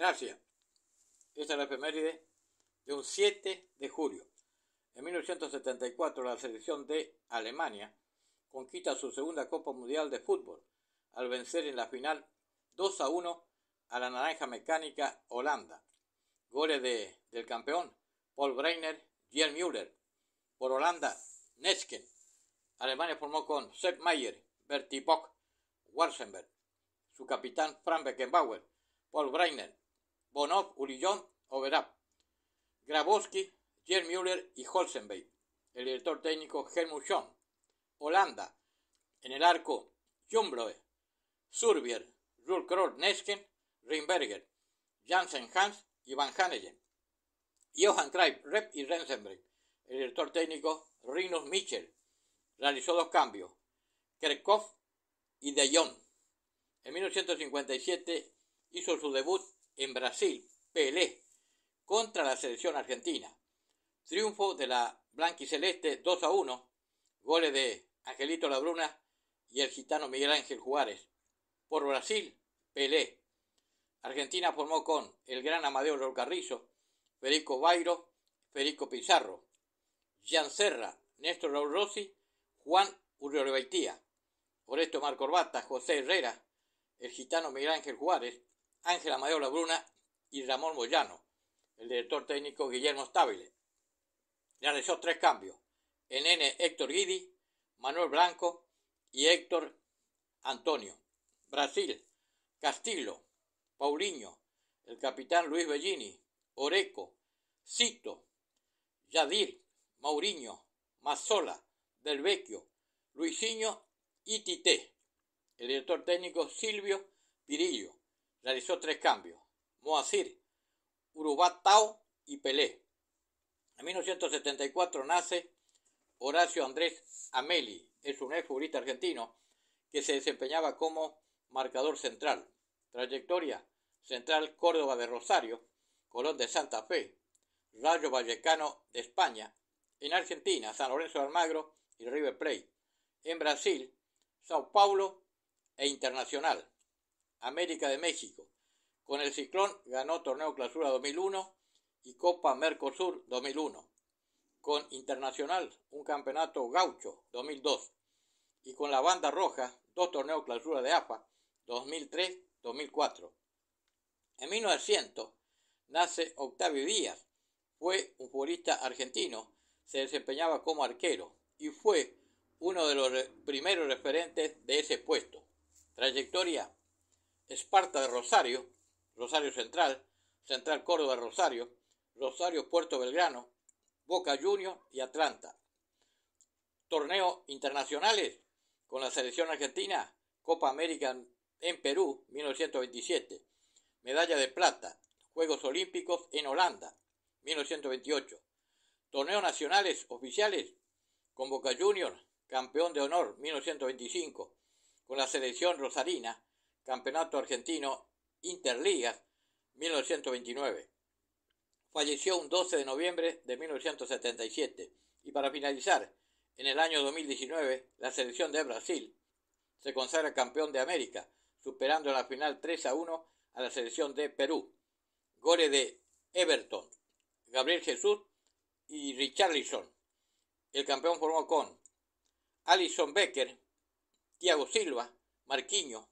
Gracias. Esta es la efeméride de un 7 de julio. En 1974 la selección de Alemania conquista su segunda Copa Mundial de Fútbol al vencer en la final 2 a 1 a la Naranja Mecánica Holanda. Goles de, del campeón Paul Breiner, Jan Müller. Por Holanda, Nesken. Alemania formó con Sepp Mayer, Bertie Bock, Warsenberg. Su capitán Frank Beckenbauer, Paul Breiner, Bonov, Urillón, Overap, Grabowski, Jerry Müller y Holzenbeck. El director técnico Helmut Schoen. Holanda. En el arco Jumbloe, Surbier, Kroll, Nesken, Rimberger, Janssen, Hans y Van Hanegen. Johan Cruyff, Rep y Rensenberg. El director técnico Rinus Michel, Realizó dos cambios. Kerkhoff y De Jong. En 1957 hizo su debut en Brasil, Pelé, contra la selección argentina. Triunfo de la Blanquiceleste 2 a 1, goles de Angelito Labruna y el gitano Miguel Ángel Juárez. Por Brasil, Pelé. Argentina formó con el gran Amadeo Carrizo, Federico Bairo, Federico Pizarro, Gian Serra, Néstor Juan Rossi, Juan esto, Marco Bata, José Herrera, el gitano Miguel Ángel Juárez, Ángela Mayor Bruna y Ramón Moyano. El director técnico Guillermo Stabile. Realizó tres cambios. En Héctor Guidi, Manuel Blanco y Héctor Antonio. Brasil, Castillo, Paulinho, el capitán Luis Bellini, Oreco, Cito, Yadir, Mauriño, Mazzola, Del Vecchio, Luisinho y Tite. El director técnico Silvio Pirillo realizó tres cambios. Moacir, Urubatao y Pelé. En 1974 nace Horacio Andrés Ameli, es un exfutbolista argentino que se desempeñaba como marcador central. Trayectoria Central Córdoba de Rosario, Colón de Santa Fe, Rayo Vallecano de España, en Argentina San Lorenzo de Almagro y River Plate, en Brasil Sao Paulo e Internacional. América de México. Con el Ciclón ganó Torneo Clausura 2001 y Copa Mercosur 2001. Con Internacional, un campeonato gaucho 2002. Y con la Banda Roja, dos torneos clausura de APA 2003-2004. En 1900 nace Octavio Díaz. Fue un futbolista argentino, se desempeñaba como arquero y fue uno de los primeros referentes de ese puesto. Trayectoria Esparta de Rosario, Rosario Central, Central Córdoba de Rosario, Rosario Puerto Belgrano, Boca Juniors y Atlanta. Torneos internacionales con la selección argentina, Copa América en Perú 1927, medalla de plata, Juegos Olímpicos en Holanda 1928, torneos nacionales oficiales con Boca Juniors, campeón de honor 1925, con la selección rosarina, Campeonato Argentino Interligas 1929. Falleció un 12 de noviembre de 1977. Y para finalizar, en el año 2019, la selección de Brasil se consagra campeón de América, superando en la final 3 a 1 a la selección de Perú. Gore de Everton, Gabriel Jesús y Richarlison. El campeón formó con Alison Becker, Thiago Silva, Marquinho,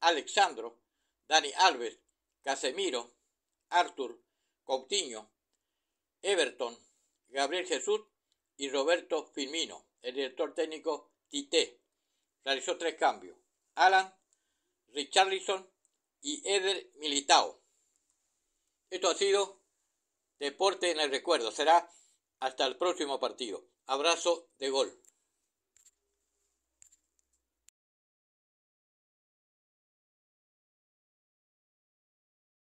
Alexandro, Dani Alves, Casemiro, Arthur, Coutinho, Everton, Gabriel Jesús y Roberto Firmino. El director técnico Tite realizó tres cambios. Alan, Richarlison y Eder Militao. Esto ha sido Deporte en el Recuerdo. Será hasta el próximo partido. Abrazo de gol.